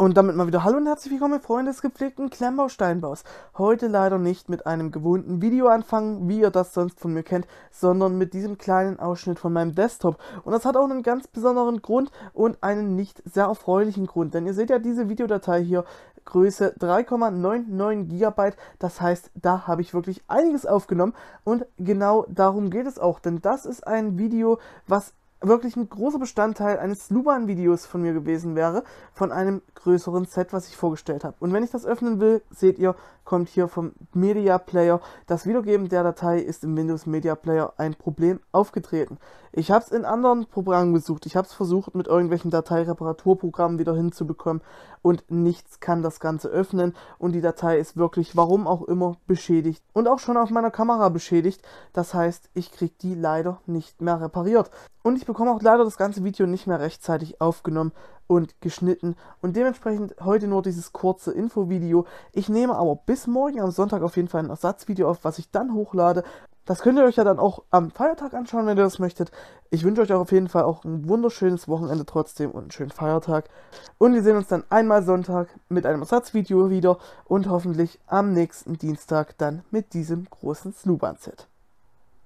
Und damit mal wieder Hallo und herzlich willkommen, Freunde des gepflegten Klemmbausteinbaus. Heute leider nicht mit einem gewohnten Video anfangen, wie ihr das sonst von mir kennt, sondern mit diesem kleinen Ausschnitt von meinem Desktop. Und das hat auch einen ganz besonderen Grund und einen nicht sehr erfreulichen Grund, denn ihr seht ja diese Videodatei hier, Größe 3,99 GB, das heißt, da habe ich wirklich einiges aufgenommen und genau darum geht es auch, denn das ist ein Video, was wirklich ein großer Bestandteil eines Luban-Videos von mir gewesen wäre, von einem größeren Set, was ich vorgestellt habe. Und wenn ich das öffnen will, seht ihr, kommt hier vom Media Player. Das Wiedergeben der Datei ist im Windows Media Player ein Problem aufgetreten. Ich habe es in anderen Programmen gesucht, ich habe es versucht mit irgendwelchen Dateireparaturprogrammen wieder hinzubekommen und nichts kann das Ganze öffnen und die Datei ist wirklich, warum auch immer, beschädigt und auch schon auf meiner Kamera beschädigt. Das heißt, ich kriege die leider nicht mehr repariert. Und ich bekomme auch leider das ganze Video nicht mehr rechtzeitig aufgenommen und geschnitten und dementsprechend heute nur dieses kurze Infovideo. Ich nehme aber bis morgen am Sonntag auf jeden Fall ein Ersatzvideo auf, was ich dann hochlade. Das könnt ihr euch ja dann auch am Feiertag anschauen, wenn ihr das möchtet. Ich wünsche euch auch auf jeden Fall auch ein wunderschönes Wochenende trotzdem und einen schönen Feiertag. Und wir sehen uns dann einmal Sonntag mit einem Ersatzvideo wieder und hoffentlich am nächsten Dienstag dann mit diesem großen snooban set